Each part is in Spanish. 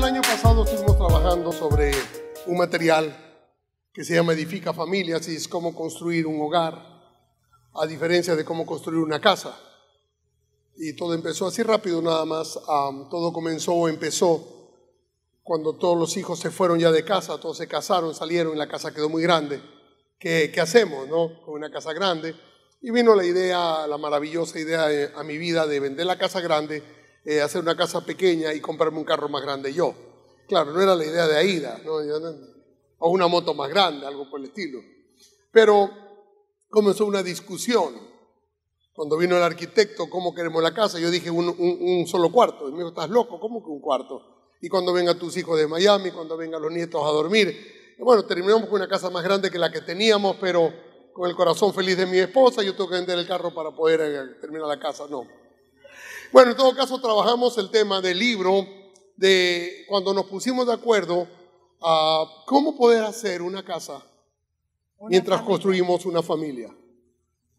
el año pasado estuvimos trabajando sobre un material que se llama Edifica Familias y es cómo construir un hogar, a diferencia de cómo construir una casa. Y todo empezó así rápido nada más, todo comenzó o empezó cuando todos los hijos se fueron ya de casa, todos se casaron, salieron y la casa quedó muy grande. ¿Qué, qué hacemos, no? Con una casa grande. Y vino la idea, la maravillosa idea eh, a mi vida de vender la casa grande eh, hacer una casa pequeña y comprarme un carro más grande yo. Claro, no era la idea de Aida, ¿no? o una moto más grande, algo por el estilo. Pero comenzó una discusión. Cuando vino el arquitecto, ¿cómo queremos la casa? Yo dije un, solo cuarto. Y me dijo, ¿estás loco? ¿Cómo que un cuarto? Y cuando vengan tus hijos de Miami, cuando vengan los nietos a dormir. bueno, terminamos con una casa más grande que la que teníamos, pero con el corazón feliz de mi esposa, yo tuve que vender el carro para poder eh, terminar la casa. No. Bueno, en todo caso trabajamos el tema del libro, de cuando nos pusimos de acuerdo a cómo poder hacer una casa mientras construimos una familia,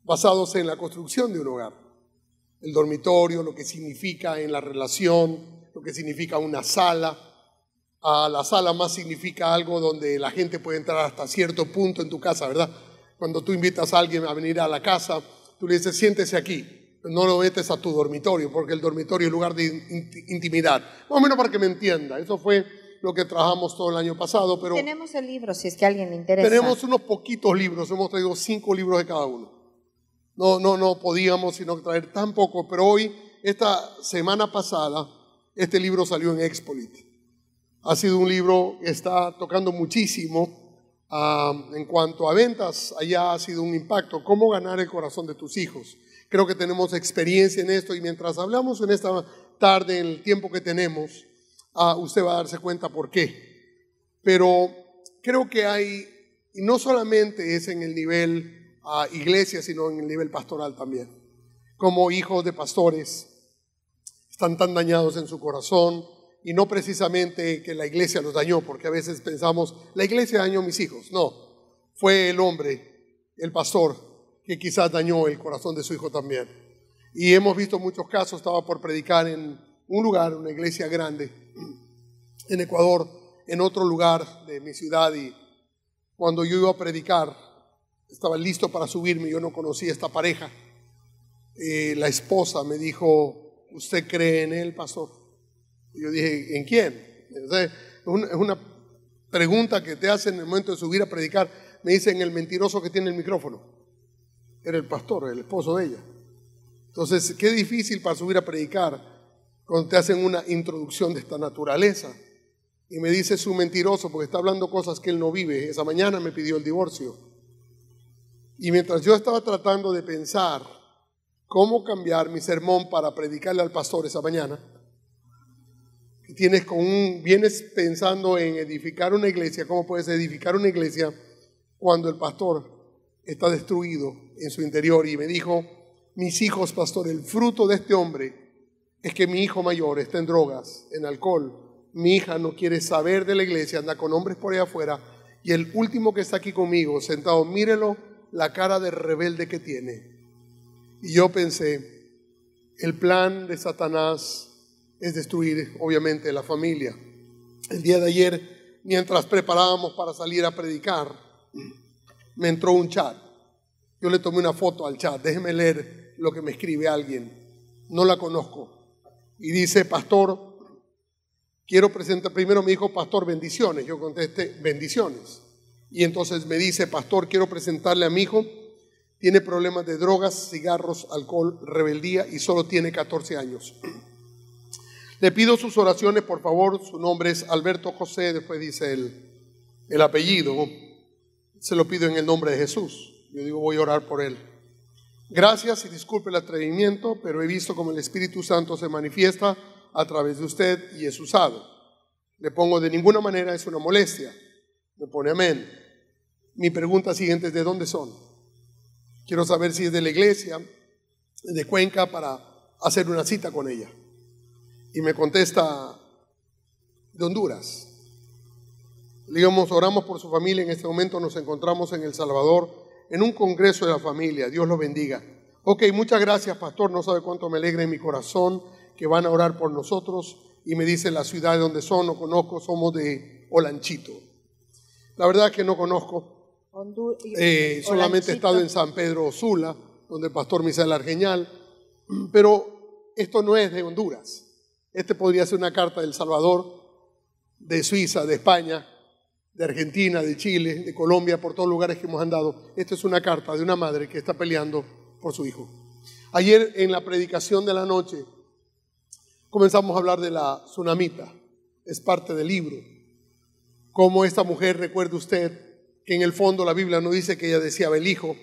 basados en la construcción de un hogar, el dormitorio, lo que significa en la relación, lo que significa una sala. Ah, la sala más significa algo donde la gente puede entrar hasta cierto punto en tu casa, ¿verdad? Cuando tú invitas a alguien a venir a la casa, tú le dices, siéntese aquí no lo metes a tu dormitorio, porque el dormitorio es lugar de intimidad. Más o menos para que me entienda. Eso fue lo que trabajamos todo el año pasado. Pero tenemos el libro, si es que a alguien le interesa. Tenemos unos poquitos libros, hemos traído cinco libros de cada uno. No, no, no podíamos sino traer tan poco, pero hoy, esta semana pasada, este libro salió en Expolit. Ha sido un libro que está tocando muchísimo ah, en cuanto a ventas. Allá ha sido un impacto. ¿Cómo ganar el corazón de tus hijos? Creo que tenemos experiencia en esto y mientras hablamos en esta tarde, en el tiempo que tenemos, uh, usted va a darse cuenta por qué. Pero creo que hay, y no solamente es en el nivel ah, iglesia, sino en el nivel pastoral también. Como hijos de pastores, están tan dañados en su corazón, y no precisamente que la iglesia los dañó, porque a veces pensamos, la iglesia dañó a mis hijos. No, fue el hombre, el pastor, que quizás dañó el corazón de su hijo también. Y hemos visto muchos casos, estaba por predicar en un lugar, una iglesia grande, en Ecuador, en otro lugar de mi ciudad, y cuando yo iba a predicar, estaba listo para subirme, yo no conocía esta pareja. Eh, la esposa me dijo, ¿usted cree en él, pastor? yo dije, ¿en quién? es una pregunta que te hacen en el momento de subir a predicar. Me dicen el mentiroso que tiene el micrófono era el pastor, el esposo de ella. Entonces, qué difícil para subir a predicar cuando te hacen una introducción de esta naturaleza. Y me dice su mentiroso porque está hablando cosas que él no vive. Esa mañana me pidió el divorcio. Y mientras yo estaba tratando de pensar cómo cambiar mi sermón para predicarle al pastor esa mañana, tienes con un, vienes pensando en edificar una iglesia, cómo puedes edificar una iglesia cuando el pastor está destruido en su interior y me dijo, mis hijos, pastor, el fruto de este hombre es que mi hijo mayor está en drogas, en alcohol, mi hija no quiere saber de la iglesia, anda con hombres por ahí afuera, y el último que está aquí conmigo, sentado, mírelo, la cara de rebelde que tiene. Y yo pensé, el plan de Satanás es destruir, obviamente, la familia. El día de ayer, mientras preparábamos para salir a predicar, me entró un chat yo le tomé una foto al chat, déjeme leer lo que me escribe alguien. No la conozco. Y dice, pastor, quiero presentar, primero me dijo, pastor, bendiciones. Yo contesté, bendiciones. Y entonces me dice, pastor, quiero presentarle a mi hijo. Tiene problemas de drogas, cigarros, alcohol, rebeldía y solo tiene 14 años. Le pido sus oraciones, por favor. Su nombre es Alberto José, después dice el, el apellido. Se lo pido en el nombre de Jesús. Yo digo, voy a orar por él. Gracias y disculpe el atrevimiento, pero he visto como el Espíritu Santo se manifiesta a través de usted y es usado. Le pongo de ninguna manera es una molestia. Me pone amén. Mi pregunta siguiente es, ¿de dónde son? Quiero saber si es de la iglesia, de Cuenca, para hacer una cita con ella. Y me contesta, de Honduras. digamos, oramos por su familia, en este momento nos encontramos en El Salvador en un congreso de la familia. Dios los bendiga. Ok, muchas gracias, pastor. No sabe cuánto me alegra en mi corazón que van a orar por nosotros. Y me dice la ciudad de donde son, no conozco, somos de Olanchito. La verdad es que no conozco. Eh, solamente he estado en San Pedro Sula, donde el pastor Misael Argeñal. Pero esto no es de Honduras. Este podría ser una carta del Salvador, de Suiza, de España, de Argentina, de Chile, de Colombia, por todos los lugares que hemos andado. Esta es una carta de una madre que está peleando por su hijo. Ayer en la predicación de la noche comenzamos a hablar de la tsunamita, es parte del libro. Como esta mujer, recuerde usted, que en el fondo la Biblia no dice que ella deseaba el hijo,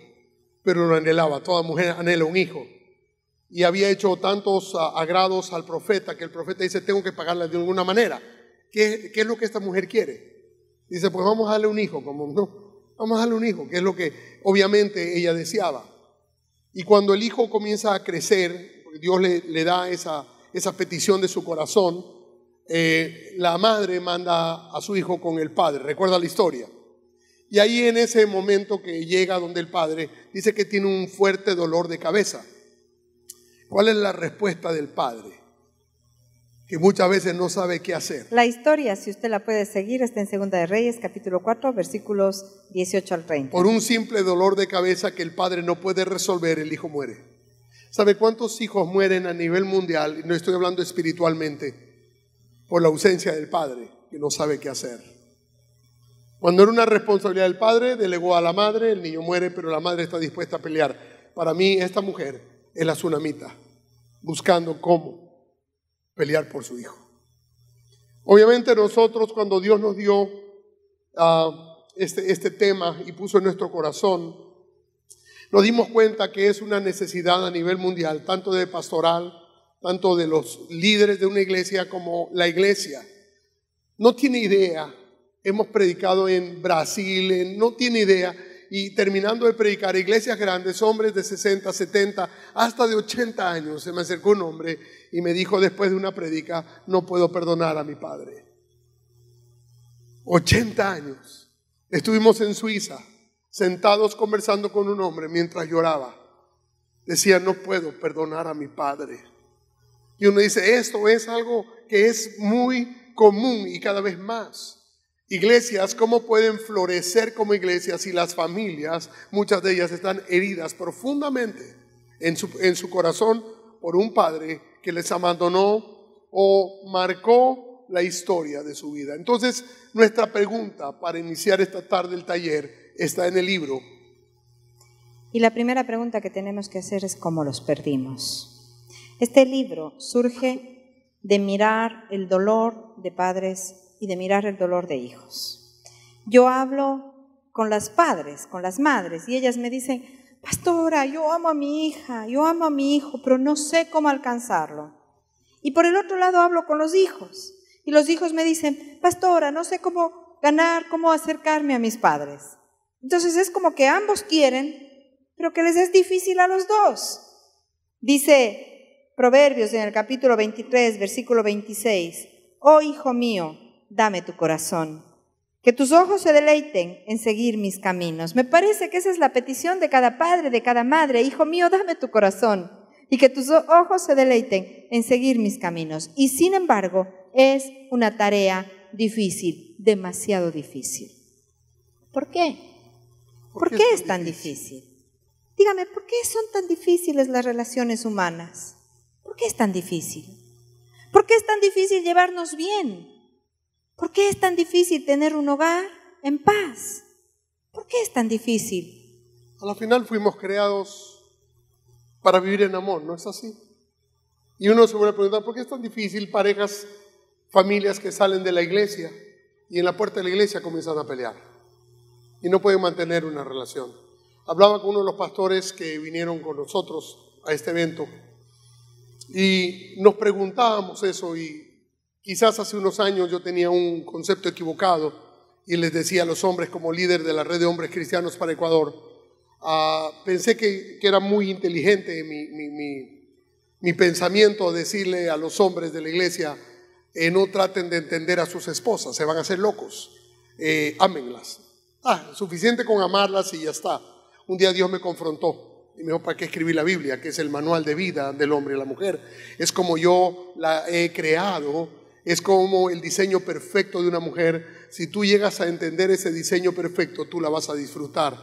pero lo anhelaba. Toda mujer anhela un hijo. Y había hecho tantos ah, agrados al profeta que el profeta dice, tengo que pagarla de alguna manera. ¿Qué, qué es lo que esta mujer quiere? Dice, pues vamos a darle un hijo, como no, vamos a darle un hijo, que es lo que obviamente ella deseaba. Y cuando el hijo comienza a crecer, Dios le, da esa, esa petición de su corazón, eh, la madre manda a su hijo con el padre, recuerda la historia. Y ahí en ese momento que llega donde el padre dice que tiene un fuerte dolor de cabeza. ¿Cuál es la respuesta del padre? que muchas veces no sabe qué hacer. La historia, si usted la puede seguir, está en Segunda de Reyes, capítulo 4, versículos 18 al 30. Por un simple dolor de cabeza que el padre no puede resolver, el hijo muere. ¿Sabe cuántos hijos mueren a nivel mundial? No estoy hablando espiritualmente, por la ausencia del padre, que no sabe qué hacer. Cuando era una responsabilidad del padre, delegó a la madre, el niño muere, pero la madre está dispuesta a pelear. Para mí, esta mujer es la tsunamita, buscando cómo pelear por su hijo. Obviamente nosotros cuando Dios nos dio ah, este, este, tema y puso en nuestro corazón, nos dimos cuenta que es una necesidad a nivel mundial, tanto de pastoral, tanto de los líderes de una iglesia como la iglesia. No tiene idea, hemos predicado en Brasil, no tiene idea y terminando de predicar iglesias grandes, hombres de 60, 70, hasta de 80 años, se me acercó un hombre y me dijo después de una predica, no puedo perdonar a mi padre. 80 años. Estuvimos en Suiza, sentados conversando con un hombre mientras lloraba. Decía, no puedo perdonar a mi padre. Y uno dice, esto es algo que es muy común y cada vez más iglesias, cómo pueden florecer como iglesias si las familias, muchas de ellas están heridas profundamente en su, en su corazón por un padre que les abandonó o marcó la historia de su vida. Entonces, nuestra pregunta para iniciar esta tarde el taller está en el libro. Y la primera pregunta que tenemos que hacer es cómo los perdimos. Este libro surge de mirar el dolor de padres y de mirar el dolor de hijos. Yo hablo con las padres, con las madres, y ellas me dicen, pastora, yo amo a mi hija, yo amo a mi hijo, pero no sé cómo alcanzarlo. Y por el otro lado hablo con los hijos, y los hijos me dicen, pastora, no sé cómo ganar, cómo acercarme a mis padres. Entonces es como que ambos quieren, pero que les es difícil a los dos. Dice Proverbios en el capítulo 23, versículo 26, oh hijo mío, dame tu corazón. Que tus ojos se deleiten en seguir mis caminos. Me parece que esa es la petición de cada padre, de cada madre. Hijo mío, dame tu corazón. Y que tus ojos se deleiten en seguir mis caminos. Y sin embargo, es una tarea difícil, demasiado difícil. ¿Por qué? ¿Por, qué es tan difícil? Dígame, ¿por qué son tan difíciles las relaciones humanas? ¿Por qué es tan difícil? ¿Por qué es tan difícil llevarnos bien? ¿Por qué es tan difícil tener un hogar en paz? ¿Por qué es tan difícil? A la final fuimos creados para vivir en amor, ¿no es así? Y uno se vuelve a preguntar, ¿por qué es tan difícil parejas, familias que salen de la iglesia y en la puerta de la iglesia comienzan a pelear? Y no pueden mantener una relación. Hablaba con uno de los pastores que vinieron con nosotros a este evento y nos preguntábamos eso y Quizás hace unos años yo tenía un concepto equivocado y les decía a los hombres como líder de la red de hombres cristianos para Ecuador, ah, pensé que, que, era muy inteligente mi, mi, mi, pensamiento decirle a los hombres de la iglesia, eh, no traten de entender a sus esposas, se van a hacer locos, eh, ámenlas. Ah, suficiente con amarlas y ya está. Un día Dios me confrontó. Y me dijo, ¿para qué escribí la Biblia? Que es el manual de vida del hombre y la mujer. Es como yo la he creado es como el diseño perfecto de una mujer. Si tú llegas a entender ese diseño perfecto, tú la vas a disfrutar.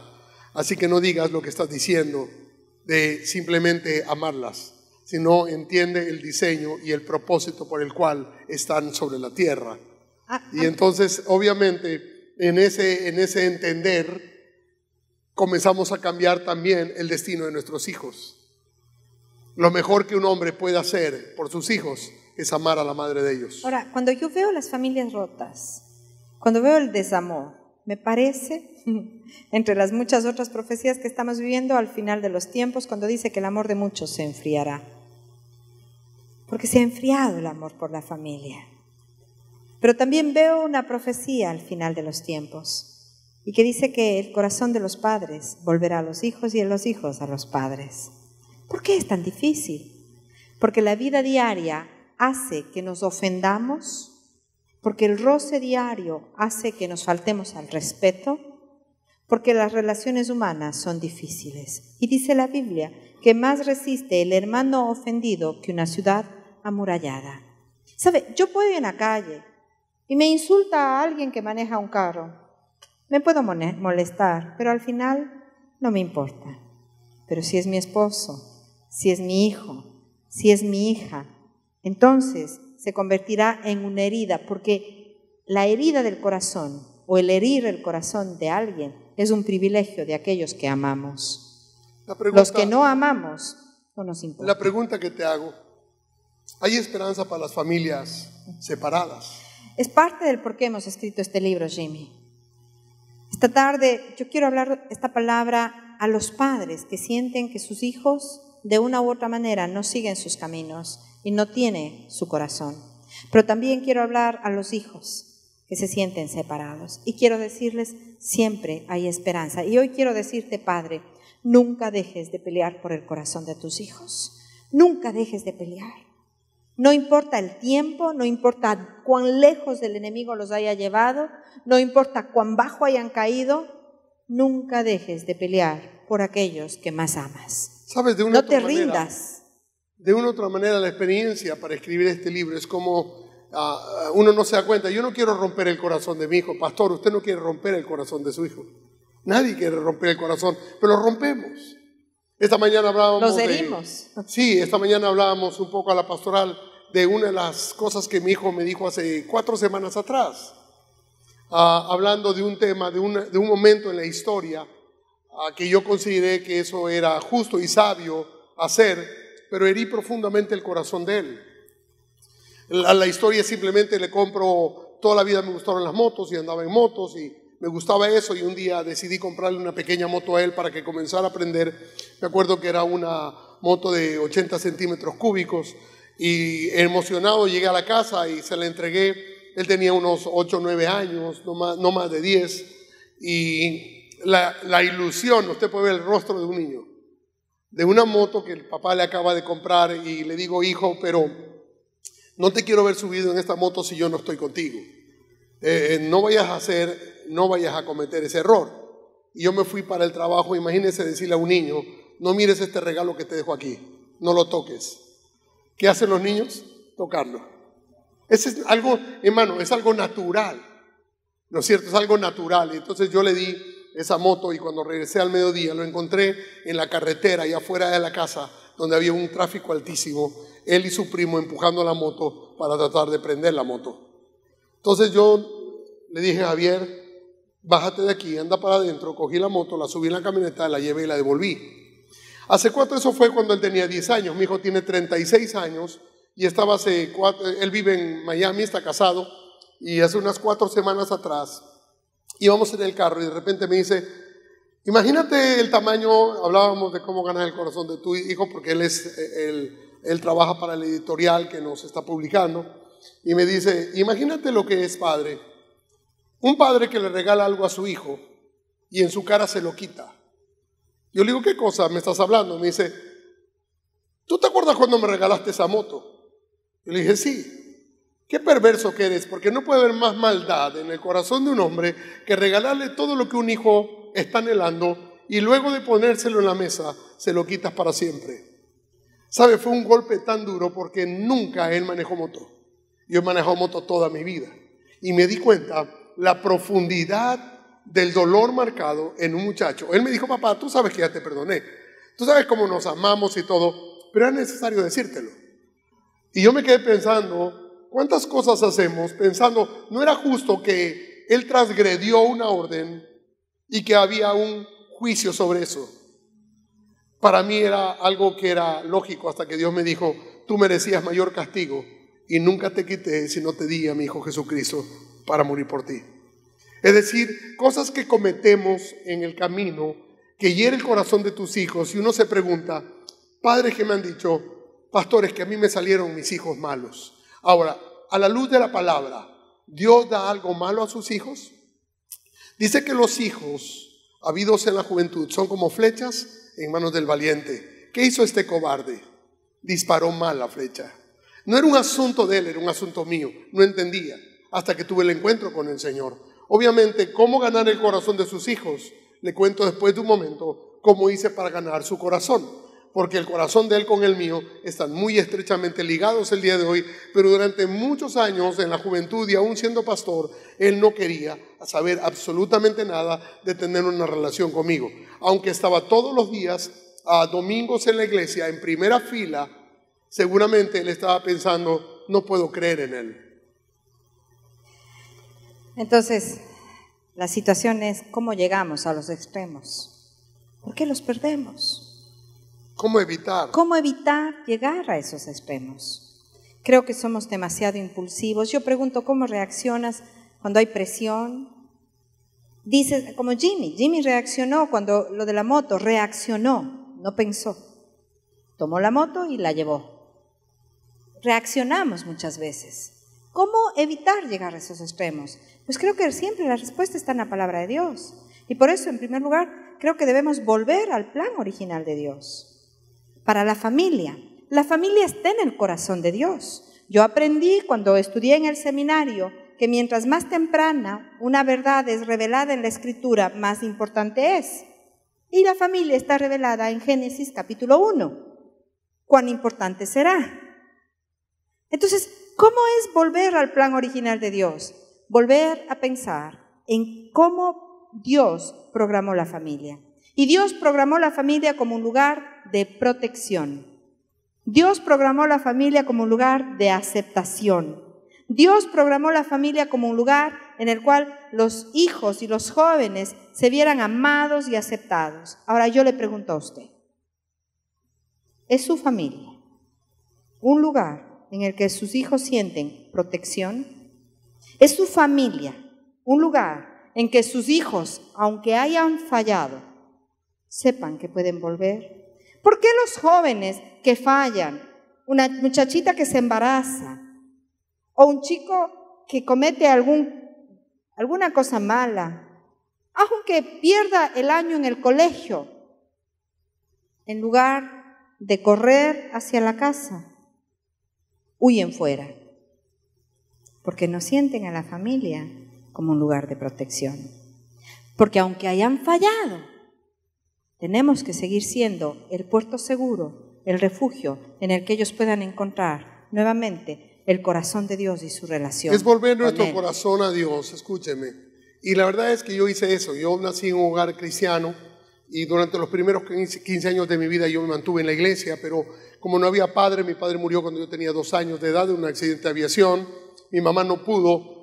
Así que no digas lo que estás diciendo de simplemente amarlas, sino entiende el diseño y el propósito por el cual están sobre la tierra. Ah, ah. Y entonces, obviamente, en ese, en ese entender, comenzamos a cambiar también el destino de nuestros hijos. Lo mejor que un hombre puede hacer por sus hijos es amar a la madre de ellos. Ahora, cuando yo veo las familias rotas, cuando veo el desamor, me parece, entre las muchas otras profecías que estamos viviendo al final de los tiempos, cuando dice que el amor de muchos se enfriará. Porque se ha enfriado el amor por la familia. Pero también veo una profecía al final de los tiempos y que dice que el corazón de los padres volverá a los hijos y de los hijos a los padres. ¿Por qué es tan difícil? Porque la vida diaria hace que nos ofendamos, porque el roce diario hace que nos faltemos al respeto, porque las relaciones humanas son difíciles. Y dice la Biblia que más resiste el hermano ofendido que una ciudad amurallada. ¿Sabe? Yo puedo ir en la calle y me insulta a alguien que maneja un carro. Me puedo molestar, pero al final no me importa. Pero si es mi esposo, si es mi hijo, si es mi hija, entonces se convertirá en una herida, porque la herida del corazón o el herir el corazón de alguien es un privilegio de aquellos que amamos. Los que no amamos no nos importa. La pregunta que te hago, ¿hay esperanza para las familias separadas? Es parte del por qué hemos escrito este libro, Jimmy. Esta tarde yo quiero hablar esta palabra a los padres que sienten que sus hijos de una u otra manera no siguen sus caminos, y no tiene su corazón. Pero también quiero hablar a los hijos que se sienten separados. Y quiero decirles, siempre hay esperanza. Y hoy quiero decirte, Padre, nunca dejes de pelear por el corazón de tus hijos. Nunca dejes de pelear. No importa el tiempo, no importa cuán lejos del enemigo los haya llevado, no importa cuán bajo hayan caído, nunca dejes de pelear por aquellos que más amas. no te rindas de una u otra manera la experiencia para escribir este libro. Es como ah, ah, uno no se da cuenta, yo no quiero romper el corazón de mi hijo, pastor, usted no quiere romper el corazón de su hijo. Nadie quiere romper el corazón, pero lo rompemos. Esta mañana hablábamos... Los herimos. sí, esta mañana hablábamos un poco a la pastoral de una de las cosas que mi hijo me dijo hace cuatro semanas atrás, ah, hablando de un tema, de, una, de, un momento en la historia que yo consideré que eso era justo y sabio hacer pero herí profundamente el corazón de él. La, la historia simplemente le compro, toda la vida me gustaron las motos y andaba en motos y me gustaba eso y un día decidí comprarle una pequeña moto a él para que comenzara a aprender. Me acuerdo que era una moto de 80 centímetros cúbicos y emocionado llegué a la casa y se la entregué. Él tenía unos 8 o 9 años, no más, de 10. Y la ilusión, usted puede ver el rostro de un niño de una moto que el papá le acaba de comprar y le digo, hijo, pero no te quiero ver subido en esta moto si yo no estoy contigo. Eh, eh, no vayas a hacer, no vayas a cometer ese error. Y yo me fui para el trabajo, imagínense decirle a un niño, no mires este regalo que te dejo aquí, no lo toques. ¿Qué hacen los niños? Tocarlo. es algo, hermano, es algo natural. ¿No es cierto? Es algo natural. Entonces yo le di esa moto y cuando regresé al mediodía lo encontré en la carretera, y afuera de la casa, donde había un tráfico altísimo, él y su primo empujando la moto para tratar de prender la moto. Entonces yo le dije, a Javier, bájate de aquí, anda para adentro, cogí la moto, la subí en la camioneta, la llevé y la devolví. Hace cuatro, eso fue cuando él tenía 10 años, mi hijo tiene 36 años y estaba hace cuatro, él vive en Miami, está casado y hace unas cuatro semanas atrás íbamos en el carro y de repente me dice, imagínate el tamaño, hablábamos de cómo ganas el corazón de tu hijo, porque él, es, el trabaja para el editorial que nos está publicando, y me dice, imagínate lo que es padre, un padre que le regala algo a su hijo y en su cara se lo quita. Yo le digo, ¿qué cosa me estás hablando? Me dice, ¿tú te acuerdas cuando me regalaste esa moto? Yo le dije, sí. Qué perverso que eres, porque no puede haber más maldad en el corazón de un hombre que regalarle todo lo que un hijo está anhelando y luego de ponérselo en la mesa se lo quitas para siempre. ¿Sabe? Fue un golpe tan duro porque nunca él manejó moto. Yo he manejado moto toda mi vida y me di cuenta la profundidad del dolor marcado en un muchacho. Él me dijo, papá, tú sabes que ya te perdoné. Tú sabes cómo nos amamos y todo, pero era necesario decírtelo. Y yo me quedé pensando, ¿Cuántas cosas hacemos pensando, no era justo que él transgredió una orden y que había un juicio sobre eso? Para mí era algo que era lógico hasta que Dios me dijo, tú merecías mayor castigo y nunca te quité si no te di a mi Hijo Jesucristo para morir por ti. Es decir, cosas que cometemos en el camino que hieren el corazón de tus hijos y uno se pregunta, padres que me han dicho, pastores que a mí me salieron mis hijos malos. Ahora, a la luz de la palabra, Dios da algo malo a sus hijos? Dice que los hijos habidos en la juventud son como flechas en manos del valiente. ¿Qué hizo este cobarde? Disparó mal la flecha. No era un asunto de él, era un asunto mío. No entendía hasta que tuve el encuentro con el Señor. Obviamente, cómo ganar el corazón de sus hijos, le cuento después de un momento cómo hice para ganar su corazón porque el corazón de él con el mío están muy estrechamente ligados el día de hoy, pero durante muchos años en la juventud y aún siendo pastor, él no quería saber absolutamente nada de tener una relación conmigo. Aunque estaba todos los días, a domingos en la iglesia, en primera fila, seguramente él estaba pensando, no puedo creer en él. Entonces, la situación es cómo llegamos a los extremos. ¿Por qué los perdemos? ¿Cómo evitar? ¿Cómo evitar llegar a esos extremos? Creo que somos demasiado impulsivos. Yo pregunto, ¿cómo reaccionas cuando hay presión? Dices, como Jimmy, Jimmy reaccionó cuando lo de la moto, reaccionó, no pensó. Tomó la moto y la llevó. Reaccionamos muchas veces. ¿Cómo evitar llegar a esos extremos? Pues creo que siempre la respuesta está en la palabra de Dios. Y por eso, en primer lugar, creo que debemos volver al plan original de Dios para la familia. La familia está en el corazón de Dios. Yo aprendí cuando estudié en el seminario que mientras más temprana una verdad es revelada en la escritura, más importante es. Y la familia está revelada en Génesis capítulo 1. ¿Cuán importante será? Entonces, ¿cómo es volver al plan original de Dios? Volver a pensar en cómo Dios programó la familia. Y Dios programó la familia como un lugar de protección. Dios programó la familia como un lugar de aceptación. Dios programó la familia como un lugar en el cual los hijos y los jóvenes se vieran amados y aceptados. Ahora yo le pregunto a usted, ¿es su familia un lugar en el que sus hijos sienten protección? ¿Es su familia un lugar en que sus hijos, aunque hayan fallado, sepan que pueden volver. ¿Por qué los jóvenes que fallan, una muchachita que se embaraza o un chico que comete alguna cosa mala, aunque pierda el año en el colegio, en lugar de correr hacia la casa, huyen fuera, porque no sienten a la familia como un lugar de protección. Porque aunque hayan fallado, tenemos que seguir siendo el puerto seguro, el refugio en el que ellos puedan encontrar nuevamente el corazón de Dios y su relación. Es volver nuestro corazón a Dios, escúcheme. Y la verdad es que yo hice eso. Yo nací en un hogar cristiano y durante los primeros 15 años de mi vida yo me mantuve en la iglesia, pero como no había padre, mi padre murió cuando yo tenía dos años de edad de un accidente de aviación. Mi mamá no pudo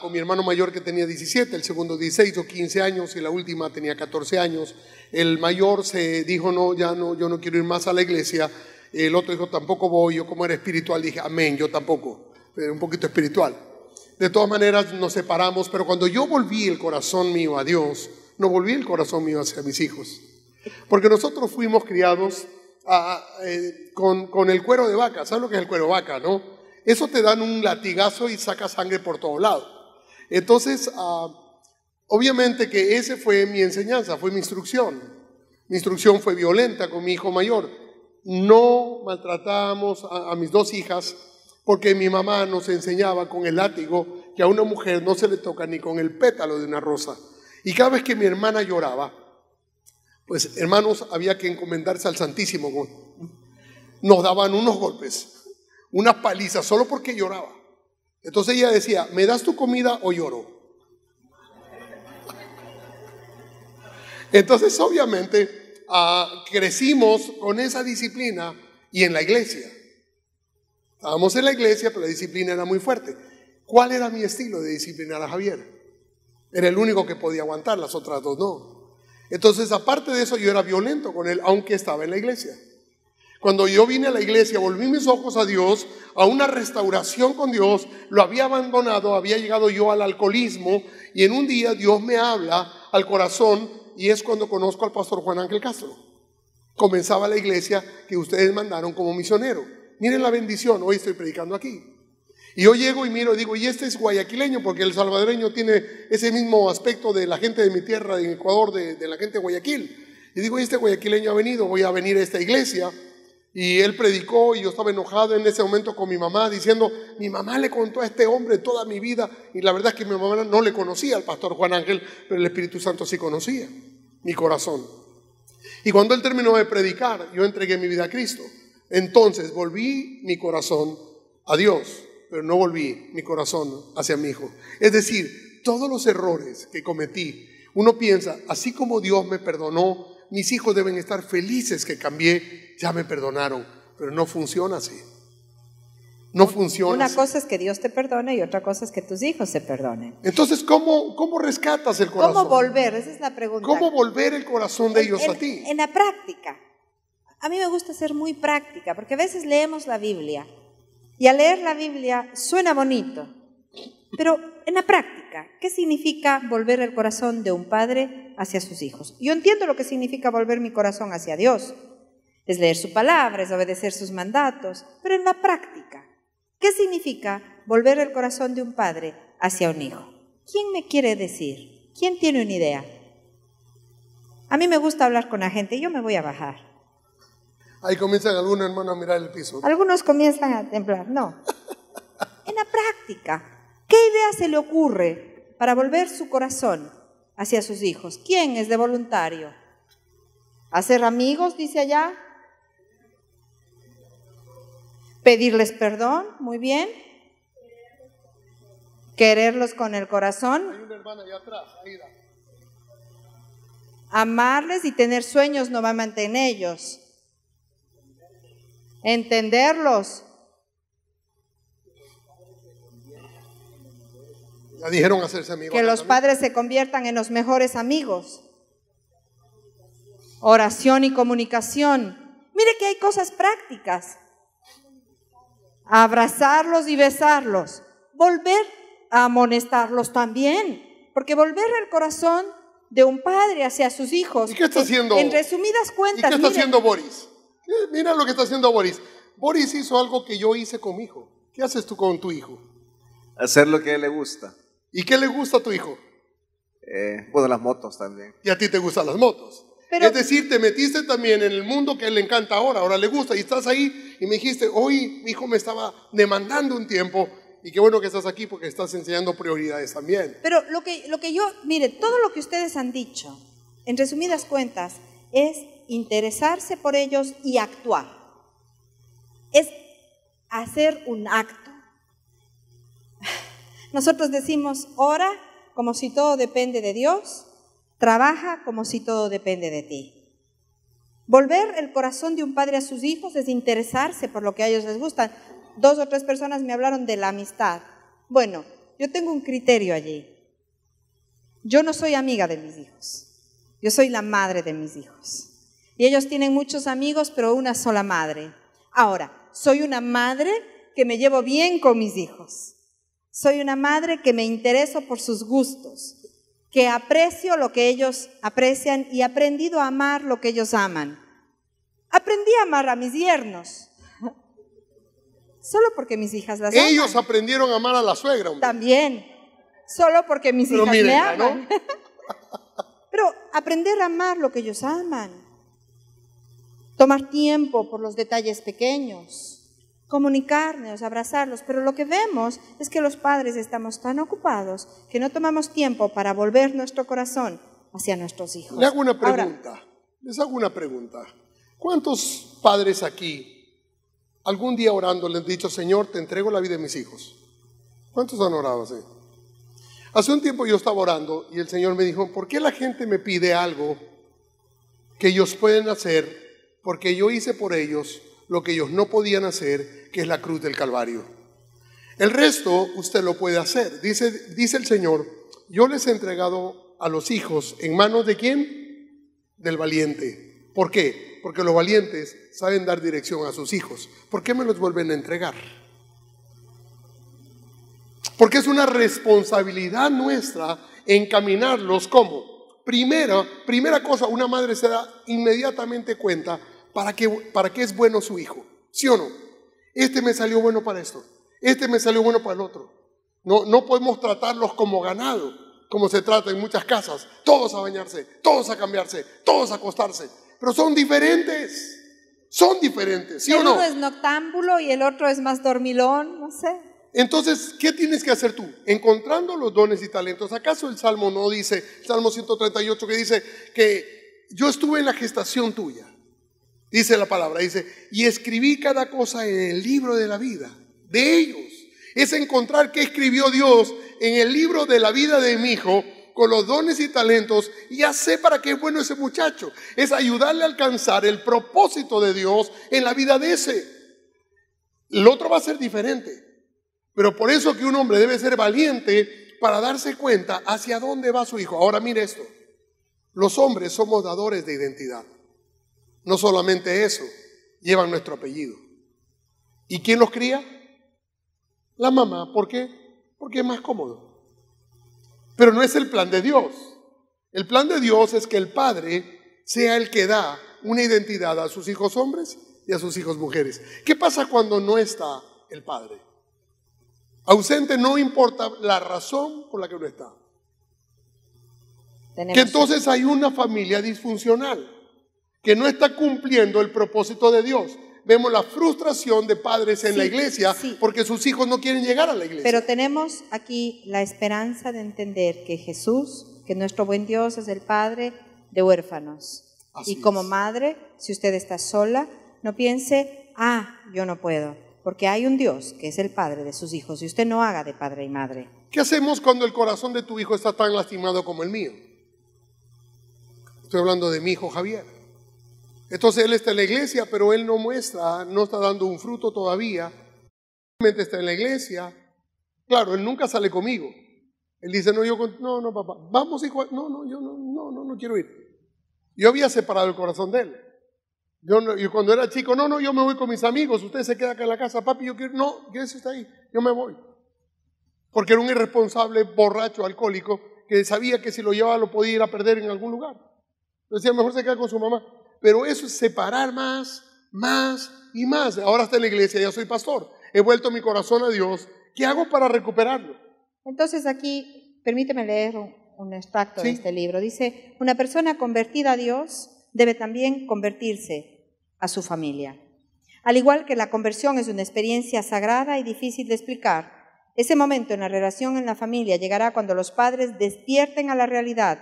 con mi hermano mayor que tenía 17, el segundo 16 o 15 años y la última tenía 14 años. El mayor se dijo, no, ya no, yo no quiero ir más a la iglesia. El otro dijo, tampoco voy. Yo como era espiritual dije, amén, yo tampoco. pero un poquito espiritual. De todas maneras nos separamos, pero cuando yo volví el corazón mío a Dios, no volví el corazón mío hacia mis hijos. Porque nosotros fuimos criados ah, eh, con, con, el cuero de vaca. ¿Sabes lo que es el cuero de vaca, no? eso te dan un latigazo y saca sangre por todo lado. Entonces, ah, obviamente que esa fue mi enseñanza, fue mi instrucción. Mi instrucción fue violenta con mi hijo mayor. No maltratamos a mis dos hijas porque mi mamá nos enseñaba con el látigo que a una mujer no se le toca ni con el pétalo de una rosa. Y cada vez que mi hermana lloraba, pues hermanos, había que encomendarse al Santísimo. Nos daban unos golpes una paliza solo porque lloraba. Entonces ella decía, ¿me das tu comida o lloro? Entonces obviamente ah, crecimos con esa disciplina y en la iglesia. Estábamos en la iglesia, pero la disciplina era muy fuerte. ¿Cuál era mi estilo de disciplinar a Javier? Era el único que podía aguantar, las otras dos no. Entonces, aparte de eso, yo era violento con él, aunque estaba en la iglesia. Cuando yo vine a la iglesia, volví mis ojos a Dios, a una restauración con Dios, lo había abandonado, había llegado yo al alcoholismo y en un día Dios me habla al corazón y es cuando conozco al pastor Juan Ángel Castro. Comenzaba la iglesia que ustedes mandaron como misionero. Miren la bendición, hoy estoy predicando aquí. Y yo llego y miro y digo, y este es guayaquileño, porque el salvadoreño tiene ese mismo aspecto de la gente de mi tierra, de Ecuador, de, la gente de Guayaquil. Y digo, y este guayaquileño ha venido, voy a venir a esta iglesia y él predicó y yo estaba enojado en ese momento con mi mamá diciendo, mi mamá le contó a este hombre toda mi vida y la verdad es que mi mamá no le conocía al pastor Juan Ángel, pero el Espíritu Santo sí conocía mi corazón. Y cuando él terminó de predicar, yo entregué mi vida a Cristo. Entonces volví mi corazón a Dios, pero no volví mi corazón hacia mi hijo. Es decir, todos los errores que cometí, uno piensa, así como Dios me perdonó mis hijos deben estar felices que cambié, ya me perdonaron, pero no funciona así. No funciona. Una cosa es que Dios te perdone y otra cosa es que tus hijos se perdonen. Entonces, ¿cómo, cómo rescatas el corazón? ¿Cómo volver? Esa es la pregunta. ¿Cómo volver el corazón de ellos a ti? En la práctica. A mí me gusta ser muy práctica, porque a veces leemos la Biblia y al leer la Biblia suena bonito, pero en la práctica. ¿Qué significa volver el corazón de un padre hacia sus hijos? Yo entiendo lo que significa volver mi corazón hacia Dios. Es leer su palabra, es obedecer sus mandatos, pero en la práctica, ¿qué significa volver el corazón de un padre hacia un hijo? ¿Quién me quiere decir? ¿Quién tiene una idea? A mí me gusta hablar con la gente, yo me voy a bajar. Ahí comienzan algunos hermanos a mirar el piso. Algunos comienzan a temblar, no. en la práctica, ¿Qué idea se le ocurre para volver su corazón hacia sus hijos? ¿Quién es de voluntario? ¿Hacer amigos, dice allá? ¿Pedirles perdón? Muy bien. ¿Quererlos con el corazón? Amarles y tener sueños no va a mantener ellos. Entenderlos, dijeron hacerse amigos. Que los padres se conviertan en los mejores amigos. Oración y comunicación. Mire que hay cosas prácticas. Abrazarlos y besarlos. Volver a amonestarlos también. Porque volver al corazón de un padre hacia sus hijos. ¿Y qué está haciendo? En resumidas cuentas. qué está haciendo Boris? Mira lo que está haciendo Boris. Boris hizo algo que yo hice con mi hijo. ¿Qué haces tú con tu hijo? Hacer lo que a él le gusta. ¿Y qué le gusta a tu hijo? Eh, bueno, las motos también. ¿Y a ti te gustan las motos? es decir, te metiste también en el mundo que le encanta ahora, ahora le gusta, y estás ahí y me dijiste, hoy mi hijo me estaba demandando un tiempo, y qué bueno que estás aquí porque estás enseñando prioridades también. Pero lo que, lo que yo, mire, todo lo que ustedes han dicho, en resumidas cuentas, es interesarse por ellos y actuar. Es hacer un acto nosotros decimos, ora como si todo depende de Dios, trabaja como si todo depende de ti. Volver el corazón de un padre a sus hijos es interesarse por lo que a ellos les gusta. Dos o tres personas me hablaron de la amistad. Bueno, yo tengo un criterio allí. Yo no soy amiga de mis hijos. Yo soy la madre de mis hijos. Y ellos tienen muchos amigos, pero una sola madre. Ahora, soy una madre que me llevo bien con mis hijos. Soy una madre que me intereso por sus gustos, que aprecio lo que ellos aprecian y he aprendido a amar lo que ellos aman. Aprendí a amar a mis yernos. Solo porque mis hijas las aman. Ellos aprendieron a amar a la suegra. También. Solo porque mis hijas me aman. Pero aprender a amar lo que ellos aman. Tomar tiempo por los detalles pequeños comunicarnos, abrazarlos, pero lo que vemos es que los padres estamos tan ocupados que no tomamos tiempo para volver nuestro corazón hacia nuestros hijos. hago una pregunta, les hago una pregunta. ¿Cuántos padres aquí algún día orando les han dicho, Señor, te entrego la vida de mis hijos? ¿Cuántos han orado así? Hace un tiempo yo estaba orando y el Señor me dijo, ¿por qué la gente me pide algo que ellos pueden hacer porque yo hice por ellos lo que ellos no podían hacer, que es la cruz del Calvario. El resto usted lo puede hacer. Dice, dice el Señor, yo les he entregado a los hijos en manos de quién? Del valiente. ¿Por qué? Porque los valientes saben dar dirección a sus hijos. ¿Por qué me los vuelven a entregar? Porque es una responsabilidad nuestra encaminarlos como. Primera primera cosa, una madre se da inmediatamente cuenta ¿para qué, para qué es bueno su hijo? ¿Sí o no? Este me salió bueno para esto, este me salió bueno para el otro. No, no podemos tratarlos como ganado, como se trata en muchas casas. Todos a bañarse, todos a cambiarse, todos a acostarse, pero son diferentes. Son diferentes, ¿sí o no? Uno es noctámbulo y el otro es más dormilón, no sé. Entonces, ¿qué tienes que hacer tú? Encontrando los dones y talentos. ¿Acaso el Salmo no dice, Salmo 138, que dice que yo estuve en la gestación tuya? Dice la palabra, dice, y escribí cada cosa en el libro de la vida de ellos. Es encontrar qué escribió Dios en el libro de la vida de mi hijo con los dones y talentos y ya sé para qué es bueno ese muchacho. Es ayudarle a alcanzar el propósito de Dios en la vida de ese. El otro va a ser diferente. Pero por eso que un hombre debe ser valiente para darse cuenta hacia dónde va su hijo. Ahora mire esto. Los hombres somos dadores de identidad. No solamente eso, llevan nuestro apellido. ¿Y quién los cría? La mamá. ¿Por qué? Porque es más cómodo. Pero no es el plan de Dios. El plan de Dios es que el padre sea el que da una identidad a sus hijos hombres y a sus hijos mujeres. ¿Qué pasa cuando no está el padre? Ausente no importa la razón por la que no está. que entonces hay una familia disfuncional que no está cumpliendo el propósito de Dios. Vemos la frustración de padres en la iglesia porque sus hijos no quieren llegar a la iglesia. Pero tenemos aquí la esperanza de entender que Jesús, que nuestro buen Dios es el Padre de huérfanos. y como madre, si usted está sola, no piense, ah, yo no puedo, porque hay un Dios que es el Padre de sus hijos y usted no haga de padre y madre. ¿Qué hacemos cuando el corazón de tu hijo está tan lastimado como el mío? Estoy hablando de mi hijo Javier. Entonces él está en la iglesia, pero él no muestra, no está dando un fruto todavía. Simplemente está en la iglesia. Claro, él nunca sale conmigo. Él dice, no, yo, no, no, papá, vamos, hijo, no, no, yo no, no, no, quiero ir. Yo había separado el corazón de él. Yo, cuando era chico, no, no, yo me voy con mis amigos, usted se queda acá en la casa, papi, yo quiero, no, yo eso está ahí, yo me voy. Porque era un irresponsable, borracho, alcohólico, que sabía que si lo llevaba lo podía ir a perder en algún lugar. Decía, mejor se queda con su mamá pero eso es separar más, más y más. Ahora está en la iglesia, ya soy pastor, he vuelto mi corazón a Dios. ¿Qué hago para recuperarlo? Entonces aquí, permíteme leer un, extracto de este libro. Dice, una persona convertida a Dios debe también convertirse a su familia. Al igual que la conversión es una experiencia sagrada y difícil de explicar, ese momento en la relación en la familia llegará cuando los padres despierten a la realidad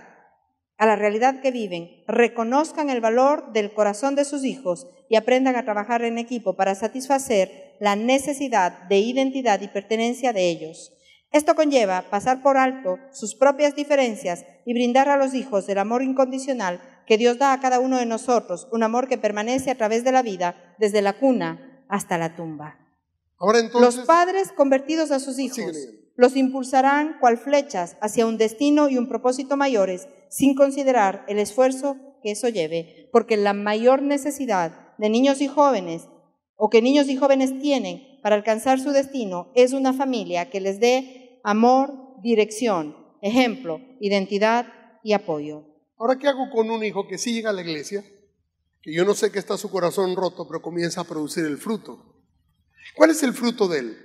a la realidad que viven, reconozcan el valor del corazón de sus hijos y aprendan a trabajar en equipo para satisfacer la necesidad de identidad y pertenencia de ellos. Esto conlleva pasar por alto sus propias diferencias y brindar a los hijos el amor incondicional que Dios da a cada uno de nosotros, un amor que permanece a través de la vida, desde la cuna hasta la tumba. los padres convertidos a sus hijos los impulsarán cual flechas hacia un destino y un propósito mayores sin considerar el esfuerzo que eso lleve, porque la mayor necesidad de niños y jóvenes o que niños y jóvenes tienen para alcanzar su destino es una familia que les dé amor, dirección, ejemplo, identidad y apoyo. Ahora, ¿qué hago con un hijo que sí llega a la iglesia? Que yo no sé que está su corazón roto, pero comienza a producir el fruto. ¿Cuál es el fruto de él?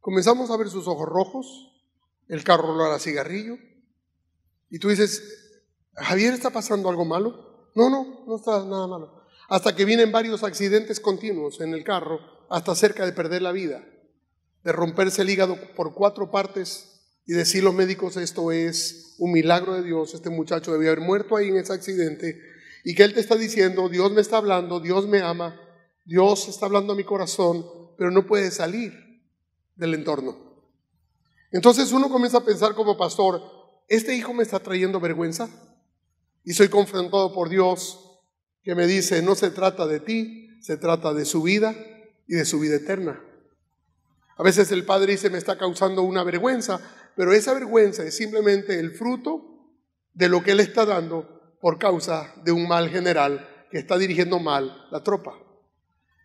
Comenzamos a ver sus ojos rojos, el carro lo a cigarrillo, y tú dices, Javier está pasando algo malo. No, no, no está nada malo. Hasta que vienen varios accidentes continuos en el carro, hasta cerca de perder la vida, de romperse el hígado por cuatro partes y decir los médicos esto es un milagro de Dios, este muchacho debió haber muerto ahí en ese accidente y que él te está diciendo, Dios me está hablando, Dios me ama, Dios está hablando a mi corazón, pero no puede salir del entorno. Entonces uno comienza a pensar como pastor, ¿este hijo me está trayendo vergüenza? Y soy confrontado por Dios que me dice, no se trata de ti, se trata de su vida y de su vida eterna. A veces el Padre dice, me está causando una vergüenza, pero esa vergüenza es simplemente el fruto de lo que Él está dando por causa de un mal general que está dirigiendo mal la tropa.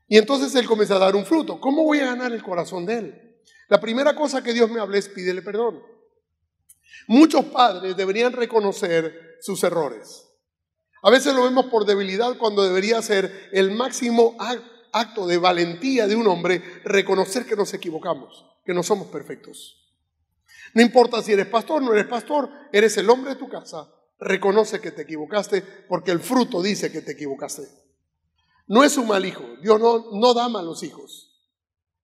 Y entonces Él comienza a dar un fruto. ¿Cómo voy a ganar el corazón de Él? La primera cosa que Dios me hable es pídele perdón. Muchos padres deberían reconocer sus errores. A veces lo vemos por debilidad cuando debería ser el máximo acto de valentía de un hombre reconocer que nos equivocamos, que no somos perfectos. No importa si eres pastor, no eres pastor, eres el hombre de tu casa, reconoce que te equivocaste porque el fruto dice que te equivocaste. No es un mal hijo, Dios no, no da malos hijos.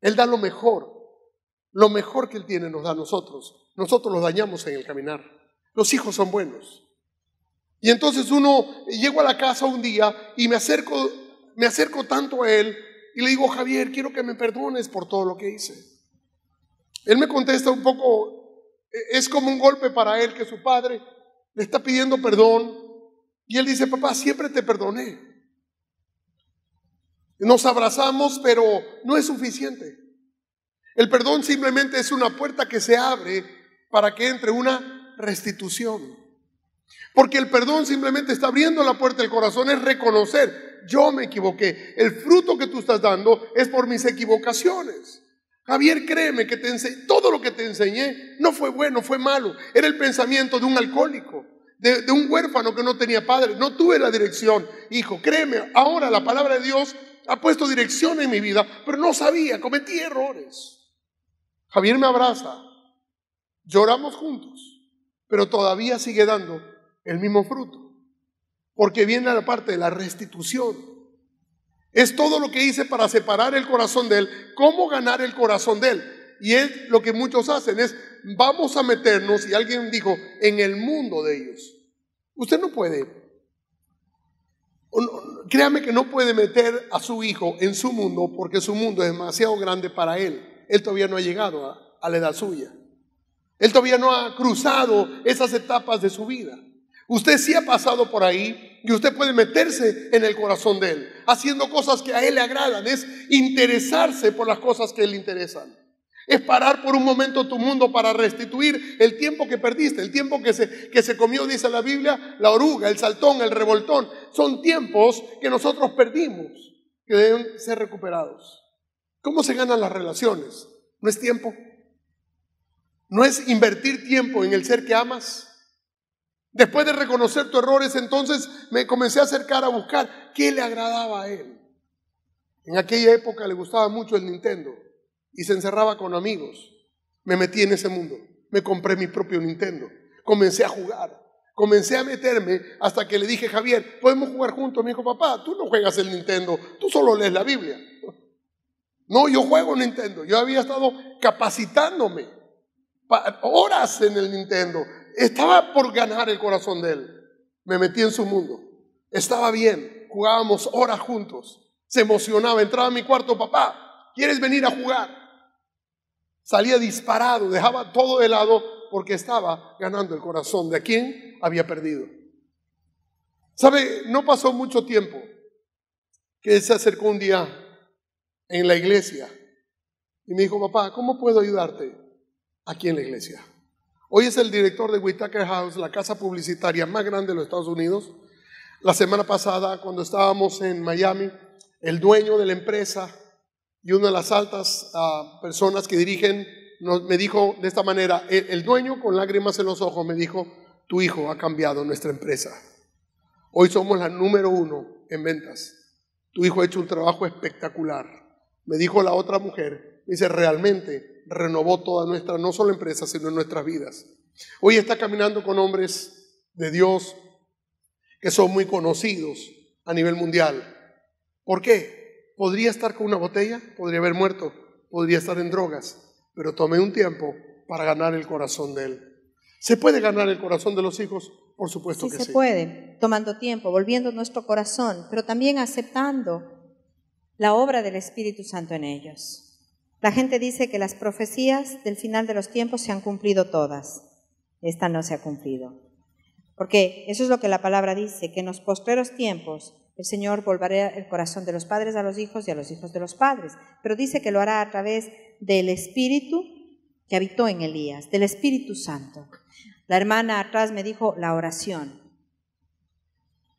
Él da lo mejor, lo mejor que Él tiene nos da a nosotros. Nosotros los dañamos en el caminar. Los hijos son buenos. Y entonces uno, llego a la casa un día y me acerco, me acerco tanto a él y le digo, Javier, quiero que me perdones por todo lo que hice. Él me contesta un poco, e, es como un golpe para él que su padre le está pidiendo perdón. Y él dice, papá, siempre te perdoné. Nos abrazamos, pero no es suficiente. El perdón simplemente es una puerta que se abre para que entre una restitución. Porque el perdón simplemente está abriendo la puerta del corazón, es reconocer, yo me equivoqué, el fruto que tú estás dando es por mis equivocaciones. Javier, créeme que te todo lo que te enseñé no fue bueno, fue malo. Era el pensamiento de un alcohólico, de, de un huérfano que no tenía padre. No tuve la dirección. Hijo, créeme, ahora la palabra de Dios ha puesto dirección en mi vida, pero no sabía, cometí errores. Javier me abraza, Lloramos juntos, pero todavía sigue dando el mismo fruto, porque viene la parte de la restitución. Es todo lo que hice para separar el corazón de él, cómo ganar el corazón de él. Y es lo que muchos hacen, es vamos a meternos, y alguien dijo, en el mundo de ellos. Usted no puede, créame que no puede meter a su hijo en su mundo porque su mundo es demasiado grande para él. Él todavía no ha llegado a, a la edad suya. Él todavía no ha cruzado esas etapas de su vida. Usted sí ha pasado por ahí y usted puede meterse en el corazón de Él, haciendo cosas que a Él le agradan. Es interesarse por las cosas que Él le interesan. Es parar por un momento tu mundo para restituir el tiempo que perdiste, el tiempo que se, que se comió, dice la Biblia, la oruga, el saltón, el revoltón. Son tiempos que nosotros perdimos, que deben ser recuperados. ¿Cómo se ganan las relaciones? ¿No es tiempo? no es invertir tiempo en el ser que amas. Después de reconocer tus errores, entonces me comencé a acercar a buscar qué le agradaba a él. En aquella época le gustaba mucho el Nintendo y se encerraba con amigos. Me metí en ese mundo, me compré mi propio Nintendo, comencé a jugar, comencé a meterme hasta que le dije, Javier, podemos jugar juntos. Me dijo, papá, tú no juegas el Nintendo, tú solo lees la Biblia. No, yo juego Nintendo. Yo había estado capacitándome horas en el Nintendo. Estaba por ganar el corazón de él. Me metí en su mundo. Estaba bien. Jugábamos horas juntos. Se emocionaba. Entraba a mi cuarto, papá, ¿quieres venir a jugar? Salía disparado, dejaba todo de lado porque estaba ganando el corazón de quien había perdido. ¿Sabe? No pasó mucho tiempo que se acercó un día en la iglesia y me dijo, papá, ¿cómo puedo ayudarte? aquí en la iglesia. Hoy es el director de Whitaker House, la casa publicitaria más grande de los Estados Unidos. La semana pasada, cuando estábamos en Miami, el dueño de la empresa y una de las altas ah, personas que dirigen me dijo de esta manera, el, el dueño con lágrimas en los ojos me dijo, tu hijo ha cambiado nuestra empresa. Hoy somos la número uno en ventas. Tu hijo ha hecho un trabajo espectacular. Me dijo la otra mujer, me dice, realmente renovó toda nuestra, no solo empresa, sino nuestras vidas. Hoy está caminando con hombres de Dios que son muy conocidos a nivel mundial. ¿Por qué? Podría estar con una botella, podría haber muerto, podría estar en drogas, pero tomé un tiempo para ganar el corazón de él. ¿Se puede ganar el corazón de los hijos? Por supuesto que sí, sí. Se puede, tomando tiempo, volviendo nuestro corazón, pero también aceptando la obra del Espíritu Santo en ellos. La gente dice que las profecías del final de los tiempos se han cumplido todas. Esta no se ha cumplido. Porque eso es lo que la palabra dice, que en los postreros tiempos el Señor volverá el corazón de los padres a los hijos y a los hijos de los padres. Pero dice que lo hará a través del Espíritu que habitó en Elías, del Espíritu Santo. La hermana atrás me dijo la oración.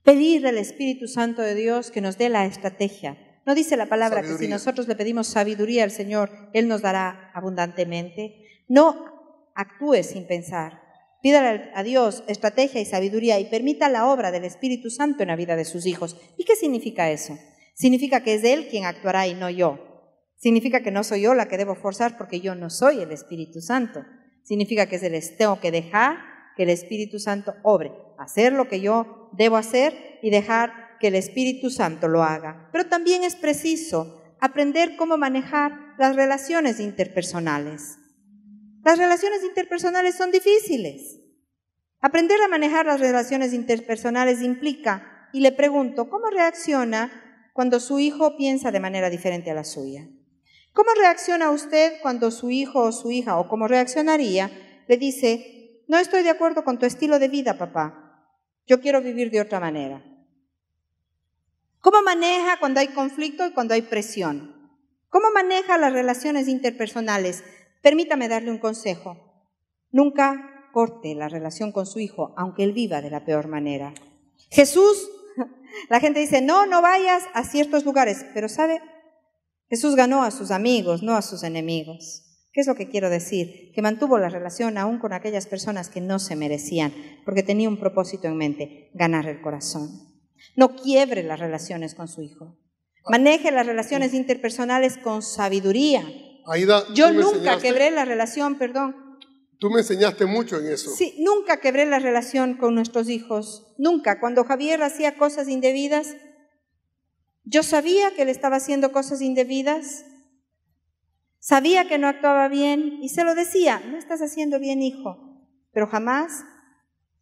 Pedir al Espíritu Santo de Dios que nos dé la estrategia ¿No dice la palabra que si nosotros le pedimos sabiduría al Señor, Él nos dará abundantemente? No actúe sin pensar. Pídale a Dios estrategia y sabiduría y permita la obra del Espíritu Santo en la vida de sus hijos. ¿Y qué significa eso? Significa que es Él quien actuará y no yo. Significa que no soy yo la que debo forzar porque yo no soy el Espíritu Santo. Significa que es el tengo que dejar que el Espíritu Santo obre, hacer lo que yo debo hacer y dejar que el Espíritu Santo lo haga. Pero también es preciso aprender cómo manejar las relaciones interpersonales. Las relaciones interpersonales son difíciles. Aprender a manejar las relaciones interpersonales implica, y le pregunto, ¿cómo reacciona cuando su hijo piensa de manera diferente a la suya? ¿Cómo reacciona usted cuando su hijo o su hija, o cómo reaccionaría, le dice, no estoy de acuerdo con tu estilo de vida, papá, yo quiero vivir de otra manera? ¿Cómo maneja cuando hay conflicto y cuando hay presión? ¿Cómo maneja las relaciones interpersonales? Permítame darle un consejo. Nunca corte la relación con su hijo, aunque él viva de la peor manera. Jesús, la gente dice, no, no vayas a ciertos lugares, pero ¿sabe? Jesús ganó a sus amigos, no a sus enemigos. ¿Qué es lo que quiero decir? Que mantuvo la relación aún con aquellas personas que no se merecían, porque tenía un propósito en mente, ganar el corazón. No quiebre las relaciones con su hijo. Maneje las relaciones interpersonales con sabiduría. Yo nunca quebré la relación, perdón. Tú me enseñaste mucho en eso. Sí, nunca quebré la relación con nuestros hijos. Nunca. Cuando Javier hacía cosas indebidas, yo sabía que él estaba haciendo cosas indebidas, sabía que no actuaba bien y se lo decía, no estás haciendo bien hijo, pero jamás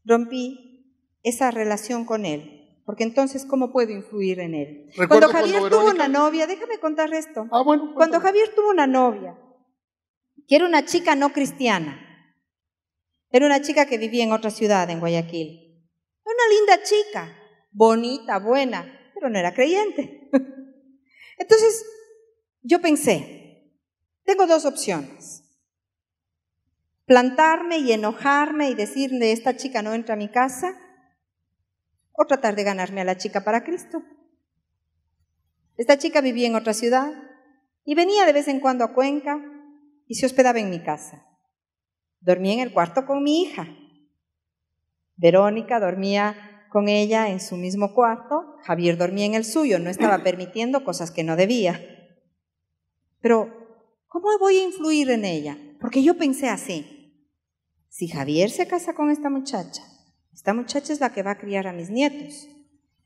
rompí esa relación con él. Porque entonces, ¿cómo puedo influir en él? Cuando Javier tuvo una novia, déjame contar esto. Ah, Cuando Javier tuvo una novia, que era una chica no cristiana, era una chica que vivía en otra ciudad, en Guayaquil. Era una linda chica, bonita, buena, pero no era creyente. Entonces, yo pensé, tengo dos opciones. Plantarme y enojarme y decirle, esta chica no entra a mi casa, o tratar de ganarme a la chica para Cristo. Esta chica vivía en otra ciudad y venía de vez en cuando a Cuenca y se hospedaba en mi casa. Dormía en el cuarto con mi hija. Verónica dormía con ella en su mismo cuarto, Javier dormía en el suyo, no estaba permitiendo cosas que no debía. Pero, ¿cómo voy a influir en ella? Porque yo pensé así, si Javier se casa con esta muchacha, esta muchacha es la que va a criar a mis nietos.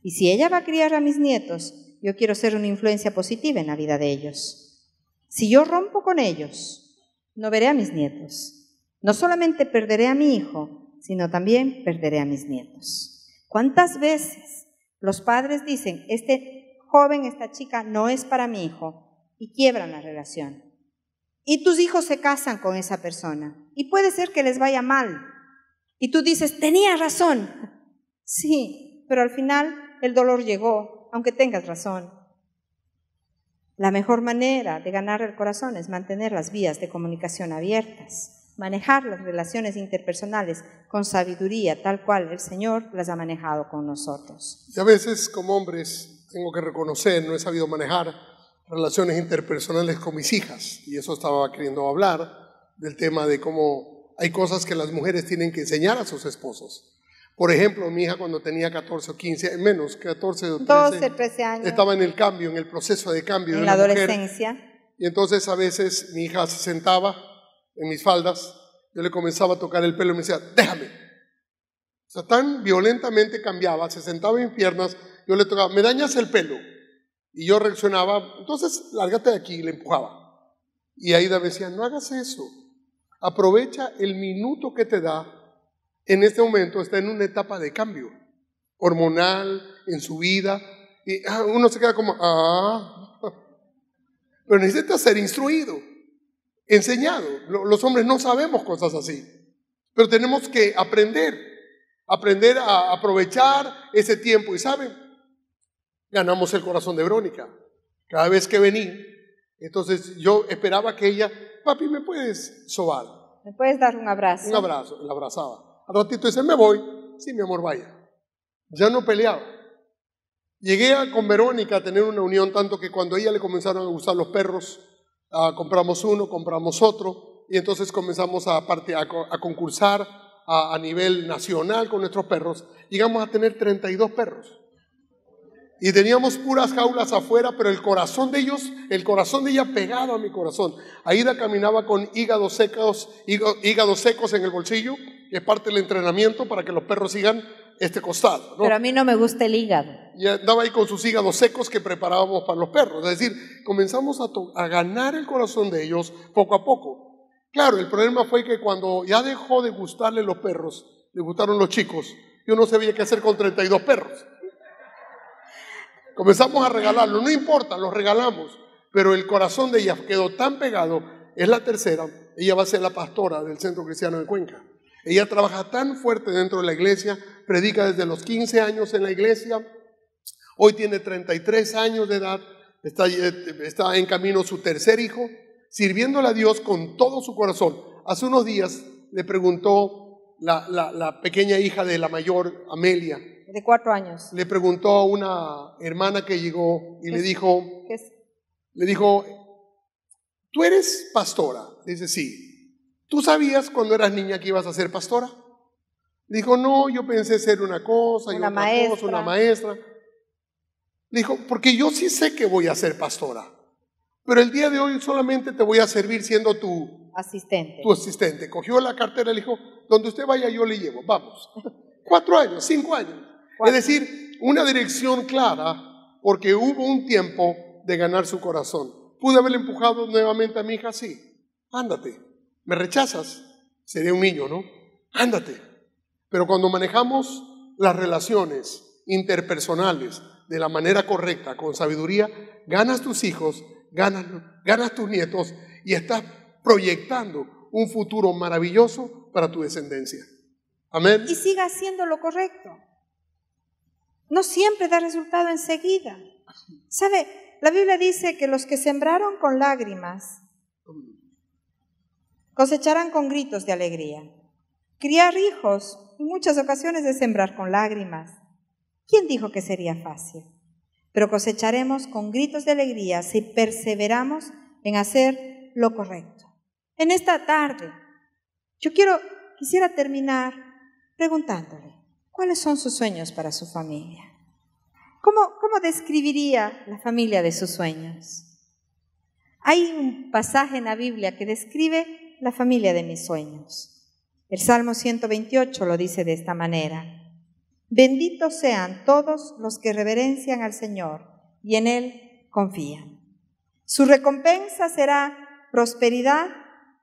Y si ella va a criar a mis nietos, yo quiero ser una influencia positiva en la vida de ellos. Si yo rompo con ellos, no veré a mis nietos. No solamente perderé a mi hijo, sino también perderé a mis nietos. ¿Cuántas veces los padres dicen, este joven, esta chica no es para mi hijo? Y quiebran la relación. Y tus hijos se casan con esa persona. Y puede ser que les vaya mal, y tú dices, tenía razón. Sí, pero al final el dolor llegó, aunque tengas razón. La mejor manera de ganar el corazón es mantener las vías de comunicación abiertas, manejar las relaciones interpersonales con sabiduría, tal cual el Señor las ha manejado con nosotros. Y a veces, como hombres, tengo que reconocer, no he sabido manejar relaciones interpersonales con mis hijas, y eso estaba queriendo hablar del tema de cómo hay cosas que las mujeres tienen que enseñar a sus esposos. Por ejemplo, mi hija cuando tenía 14 o 15, menos 14 o 13, años. Estaba en el cambio, en el proceso de cambio. En la adolescencia. y entonces a veces mi hija se sentaba en mis faldas, yo le comenzaba a tocar el pelo y me decía, déjame. O sea, tan violentamente cambiaba, se sentaba en piernas, yo le tocaba, me dañas el pelo. Y yo reaccionaba, entonces lárgate de aquí y le empujaba. Y Aida me decía, no hagas eso. Aprovecha el minuto que te da. En este momento está en una etapa de cambio hormonal, en su vida. Y ah, uno se queda como, ah. Pero necesita ser instruido, enseñado. Los hombres no sabemos cosas así. Pero tenemos que aprender, aprender a aprovechar ese tiempo. Y saben, ganamos el corazón de Verónica. Cada vez que venía, entonces yo esperaba que ella papi, ¿me puedes sobar? ¿Me puedes dar un abrazo? Un abrazo, la abrazaba. Al ratito dice, me voy. Sí, mi amor, vaya. Ya no peleaba. Llegué a, con Verónica a tener una unión tanto que cuando a ella le comenzaron a gustar los perros, ah, compramos uno, compramos otro, y entonces comenzamos a, parte, a, concursar a, a nivel nacional con nuestros perros. Llegamos a tener 32 perros. Y teníamos puras jaulas afuera, pero el corazón de ellos, el corazón de ella pegado a mi corazón. Aida caminaba con hígados secos, hígados secos en el bolsillo, que es parte del entrenamiento para que los perros sigan este costado. Pero a mí no me gusta el hígado. Y andaba ahí con sus hígados secos que preparábamos para los perros. Es decir, comenzamos a, a ganar el corazón de ellos poco a poco. Claro, el problema fue que cuando ya dejó de gustarle los perros, le gustaron los chicos, yo no sabía qué hacer con 32 perros comenzamos a regalarlo, no importa, lo regalamos, pero el corazón de ella quedó tan pegado, es la tercera, ella va a ser la pastora del Centro Cristiano de Cuenca. Ella trabaja tan fuerte dentro de la iglesia, predica desde los 15 años en la iglesia, hoy tiene 33 años de edad, está, está en camino su tercer hijo, sirviéndole a Dios con todo su corazón. Hace unos días le preguntó la, la, pequeña hija de la mayor, Amelia. De cuatro años. Le preguntó a una hermana que llegó y le dijo, es? le dijo, ¿tú eres pastora? Dice, sí. ¿Tú sabías cuando eras niña que ibas a ser pastora? Dijo, no, yo pensé ser una cosa, y una maestra. cosa, una maestra. Dijo, porque yo sí sé que voy a ser pastora. Pero el día de hoy solamente te voy a servir siendo tu asistente. Tu asistente. Cogió la cartera y le dijo, donde usted vaya yo le llevo, vamos. Cuatro años, cinco años. Es decir, una dirección clara porque hubo un tiempo de ganar su corazón. Pude haberle empujado nuevamente a mi hija, sí. Ándate. ¿Me rechazas? Sería un niño, ¿no? Ándate. Pero cuando manejamos las relaciones interpersonales de la manera correcta, con sabiduría, ganas tus hijos ganas, tus nietos y estás proyectando un futuro maravilloso para tu descendencia. Amén. Y siga haciendo lo correcto. No siempre da resultado enseguida. ¿Sabe? La Biblia dice que los que sembraron con lágrimas cosecharán con gritos de alegría. Criar hijos muchas ocasiones es sembrar con lágrimas. ¿Quién dijo que sería fácil? pero cosecharemos con gritos de alegría si perseveramos en hacer lo correcto. En esta tarde, yo quiero, quisiera terminar preguntándole, ¿cuáles son sus sueños para su familia? ¿Cómo, cómo describiría la familia de sus sueños? Hay un pasaje en la Biblia que describe la familia de mis sueños. El Salmo 128 lo dice de esta manera. Benditos sean todos los que reverencian al Señor y en Él confían. Su recompensa será prosperidad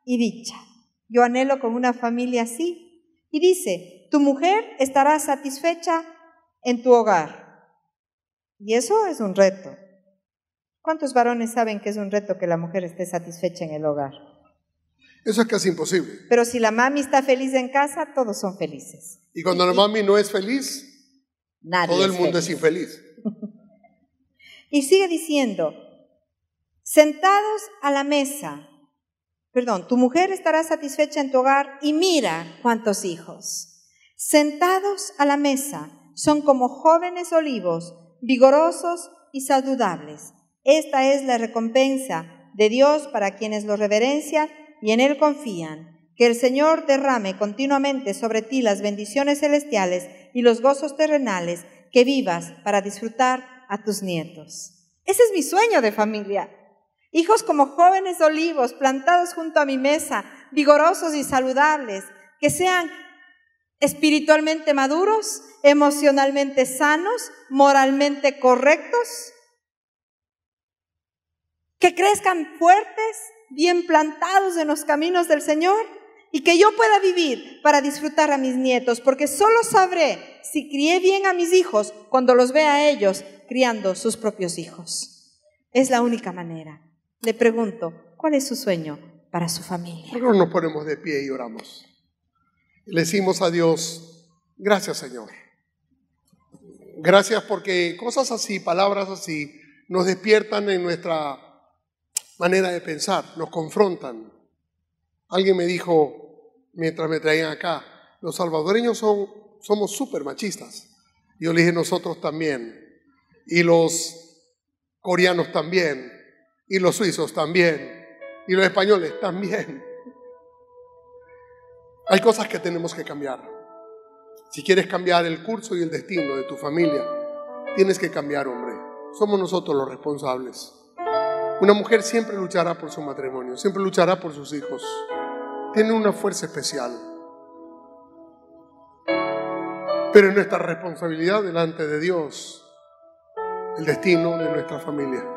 y dicha. Yo anhelo con una familia así. Y dice, tu mujer estará satisfecha en tu hogar. Y eso es un reto. ¿Cuántos varones saben que es un reto que la mujer esté satisfecha en el hogar? Eso es casi imposible. Pero si la mami está feliz en casa, todos son felices. Y cuando la mami no es feliz, todo el mundo es infeliz. y sigue diciendo, sentados a la mesa, perdón, tu mujer estará satisfecha en tu hogar y mira cuántos hijos. Sentados a la mesa son como jóvenes olivos, vigorosos y saludables. Esta es la recompensa de Dios para quienes lo reverencian y en Él confían. Que el Señor derrame continuamente sobre ti las bendiciones celestiales y los gozos terrenales, que vivas para disfrutar a tus nietos. Ese es mi sueño de familia. Hijos como jóvenes olivos plantados junto a mi mesa, vigorosos y saludables, que sean espiritualmente maduros, emocionalmente sanos, moralmente correctos, que crezcan fuertes, bien plantados en los caminos del Señor y que yo pueda vivir para disfrutar a mis nietos, porque solo sabré si crié bien a mis hijos cuando los vea a ellos criando sus propios hijos. Es la única manera. Le pregunto, ¿cuál es su sueño para su familia? nos ponemos de pie y oramos? Le decimos a Dios, gracias Señor. Gracias porque cosas así, palabras así, nos despiertan en nuestra manera de pensar, nos confrontan. Alguien me dijo mientras me traían acá, los salvadoreños son, somos súper machistas. Yo le dije, nosotros también. Y los coreanos también. Y los suizos también. Y los españoles también. Hay cosas que tenemos que cambiar. Si quieres cambiar el curso y el destino de tu familia, tienes que cambiar, hombre. Somos nosotros los responsables. Una mujer siempre luchará por su matrimonio, siempre luchará por sus hijos. Tiene una fuerza especial. Pero es nuestra responsabilidad delante de Dios el destino de nuestra familia.